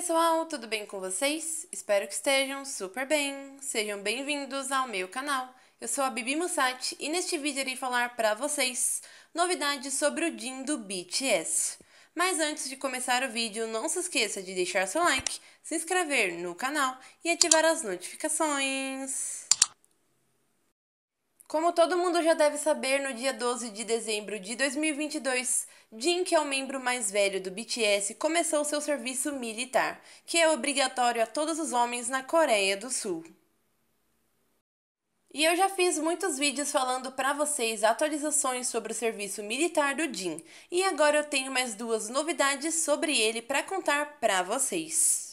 pessoal, tudo bem com vocês? Espero que estejam super bem. Sejam bem-vindos ao meu canal. Eu sou a Bibi Musati e neste vídeo irei falar para vocês novidades sobre o Jin do BTS. Mas antes de começar o vídeo, não se esqueça de deixar seu like, se inscrever no canal e ativar as notificações. Como todo mundo já deve saber, no dia 12 de dezembro de 2022, Jin, que é o membro mais velho do BTS, começou seu serviço militar, que é obrigatório a todos os homens na Coreia do Sul. E eu já fiz muitos vídeos falando para vocês atualizações sobre o serviço militar do Jin, e agora eu tenho mais duas novidades sobre ele para contar para vocês.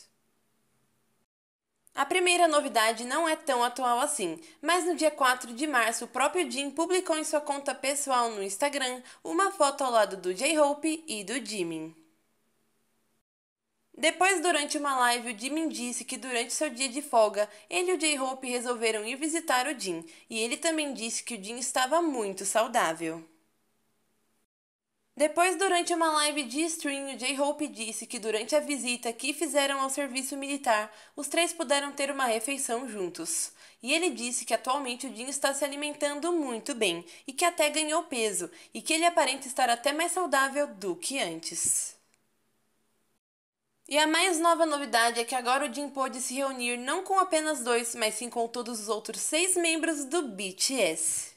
A primeira novidade não é tão atual assim, mas no dia 4 de março, o próprio Jim publicou em sua conta pessoal no Instagram uma foto ao lado do J-Hope e do Jimin. Depois, durante uma live, o Jimin disse que durante seu dia de folga, ele e o J-Hope resolveram ir visitar o Jim, e ele também disse que o Jim estava muito saudável. Depois, durante uma live de stream, J-Hope disse que durante a visita que fizeram ao serviço militar, os três puderam ter uma refeição juntos. E ele disse que atualmente o Jin está se alimentando muito bem e que até ganhou peso, e que ele aparenta estar até mais saudável do que antes. E a mais nova novidade é que agora o Jin pôde se reunir não com apenas dois, mas sim com todos os outros seis membros do BTS.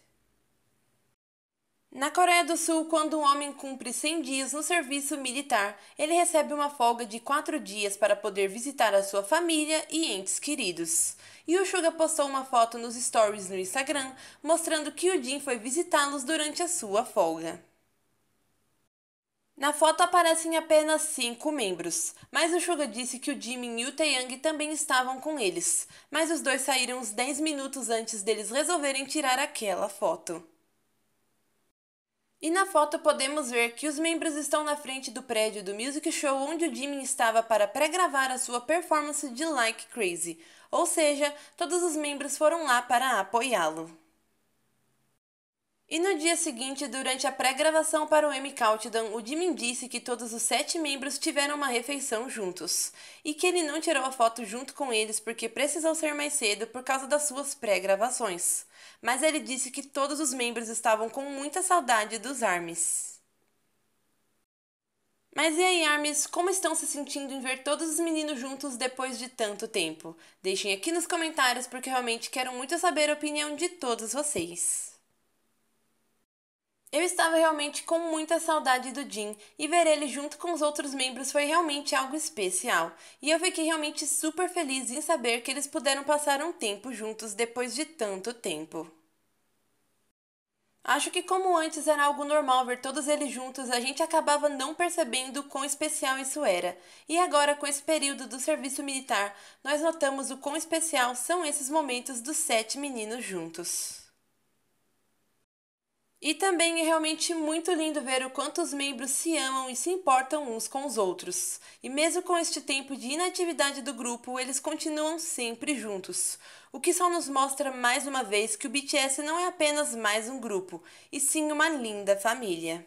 Na Coreia do Sul, quando um homem cumpre 100 dias no serviço militar, ele recebe uma folga de 4 dias para poder visitar a sua família e entes queridos. E o Suga postou uma foto nos stories no Instagram mostrando que o Jin foi visitá-los durante a sua folga. Na foto aparecem apenas cinco membros, mas o Suga disse que o Jimin e o Taeyang também estavam com eles, mas os dois saíram uns 10 minutos antes deles resolverem tirar aquela foto. E na foto podemos ver que os membros estão na frente do prédio do Music Show onde o Jimmy estava para pré-gravar a sua performance de Like Crazy, ou seja, todos os membros foram lá para apoiá-lo. E no dia seguinte, durante a pré-gravação para o M Countdown, o Jimin disse que todos os sete membros tiveram uma refeição juntos e que ele não tirou a foto junto com eles porque precisou ser mais cedo por causa das suas pré-gravações. Mas ele disse que todos os membros estavam com muita saudade dos ARMYs. Mas e aí, ARMYs, como estão se sentindo em ver todos os meninos juntos depois de tanto tempo? Deixem aqui nos comentários porque realmente quero muito saber a opinião de todos vocês. Eu estava realmente com muita saudade do Jim e ver ele junto com os outros membros foi realmente algo especial. E eu fiquei realmente super feliz em saber que eles puderam passar um tempo juntos depois de tanto tempo. Acho que, como antes era algo normal ver todos eles juntos, a gente acabava não percebendo quão especial isso era. E agora, com esse período do serviço militar, nós notamos o quão especial são esses momentos dos sete meninos juntos. E também é realmente muito lindo ver o quanto os membros se amam e se importam uns com os outros. E mesmo com este tempo de inatividade do grupo, eles continuam sempre juntos. O que só nos mostra mais uma vez que o BTS não é apenas mais um grupo, e sim uma linda família.